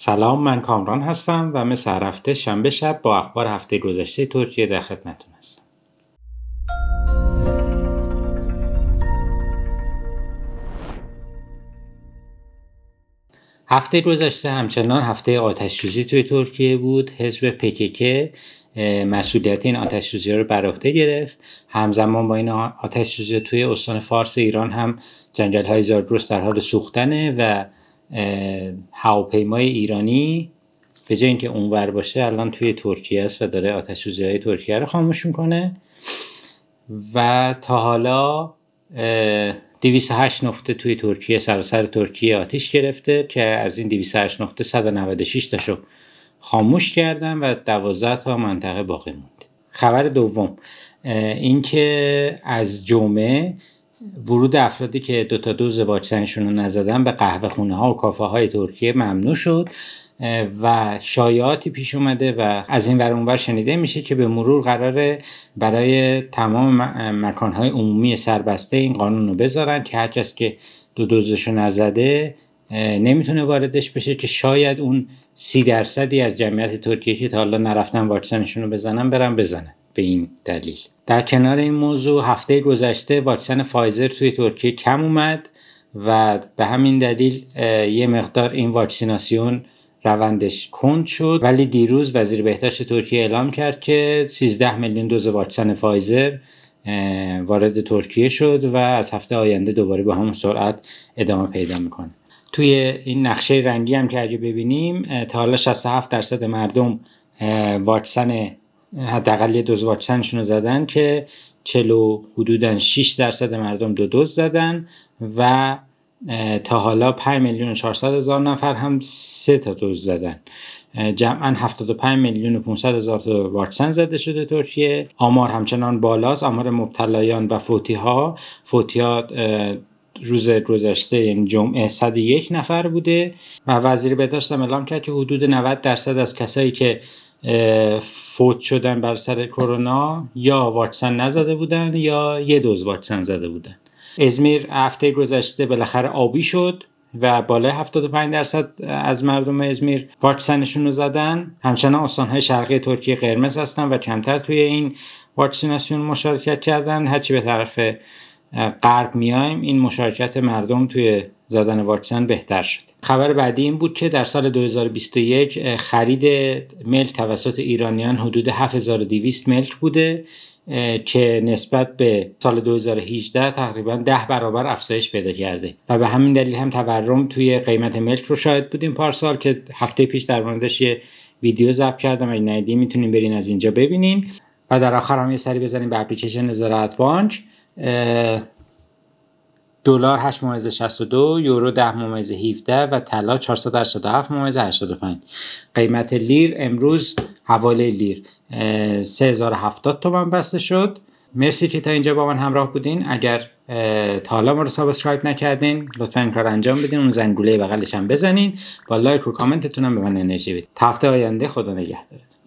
سلام من کامران هستم و مثل رفته شنبه شب با اخبار هفته گذشته ترکیه در خدمتتون هستم هفته گذشته همچنان هفته آتش توی ترکیه بود حزب پکیکه مسئولیت این آتش رو بر عهده گرفت همزمان با این آتش توی استان فارس ایران هم جنگل های زاگرس در حال سوختنه و هواپیمای ایرانی به جای اینکه اونور باشه الان توی ترکیه است و داره آتش های ترکیه رو خاموش میکنه و تا حالا 208 نقطه توی ترکیه سراسر ترکیه آتیش گرفته که از این 208 نقطه 196 تاشو خاموش کردن و 12 تا منطقه باقی مونده خبر دوم اینکه از جمعه ورود افرادی که دو تا دوز واکسنشون رو نزدن به قهوه خونه ها و کافه های ترکیه ممنوع شد و شایعاتی پیش اومده و از این ور اونور شنیده میشه که به مرور قراره برای تمام مکانهای عمومی سربسته این قانون رو بذارن که هر کس که دو دوزش رو نزده نمیتونه واردش بشه که شاید اون سی درصدی از جمعیت ترکیه که تا حالا نرفتن واکسنشون رو بزنن برن بزنن این دلیل در کنار این موضوع هفته گذشته واکسن فایزر توی ترکیه کم اومد و به همین دلیل یه مقدار این واکسیناسیون روندش کند شد ولی دیروز وزیر بهداشت ترکیه اعلام کرد که 13 میلیون دوز واکسن فایزر وارد ترکیه شد و از هفته آینده دوباره به همون سرعت ادامه پیدا میکنه توی این نقشه رنگی هم که اگه ببینیم تا حالا 67 درصد مردم واکسن حداقل یه دوز واکسنشون رو زدن که چلو حدودا 6 درصد مردم دو دوز زدن و تا حالا 5 میلیون 400 هزار نفر هم سه تا دوز زدن جمعا 75 میلیون و 500 هزار تا واکسن زده شده ترکیه آمار همچنان بالاست آمار مبتلایان و فوتی ها فوتی روز گذشته یعنی جمعه 101 نفر بوده و وزیر بهداشت اعلام کرد که حدود 90 درصد از کسایی که فوت شدن بر سر کرونا یا واکسن نزده بودن یا یه دوز واکسن زده بودن ازمیر هفته گذشته بالاخره آبی شد و بالای 75 درصد از مردم ازمیر واکسنشون رو زدن همچنان استانهای شرقی ترکیه قرمز هستن و کمتر توی این واکسیناسیون مشارکت کردن هرچی به طرف غرب میایم این مشارکت مردم توی زدن واکسن بهتر شد خبر بعدی این بود که در سال 2021 خرید ملک توسط ایرانیان حدود 7200 ملک بوده که نسبت به سال 2018 تقریبا ده برابر افزایش پیدا کرده و به همین دلیل هم تورم توی قیمت ملک رو شاهد بودیم پارسال که هفته پیش در موردش یه ویدیو ضبط کردم اگه ندیدین میتونین برین از اینجا ببینین و در آخر هم یه سری بزنیم به اپلیکیشن زراعت بانک دلار 8 ممیز 62 یورو 10 ممیز 17 و طلا 487 ممیز 85 قیمت لیر امروز حواله لیر 3070 تومن بسته شد مرسی که تا اینجا با من همراه بودین اگر تا حالا ما رو سابسکرایب نکردین لطفا این کار انجام بدین اون زنگوله بغلش هم بزنین با لایک و کامنتتون هم به من انرژی بدین تا هفته آینده خدا نگهدارتون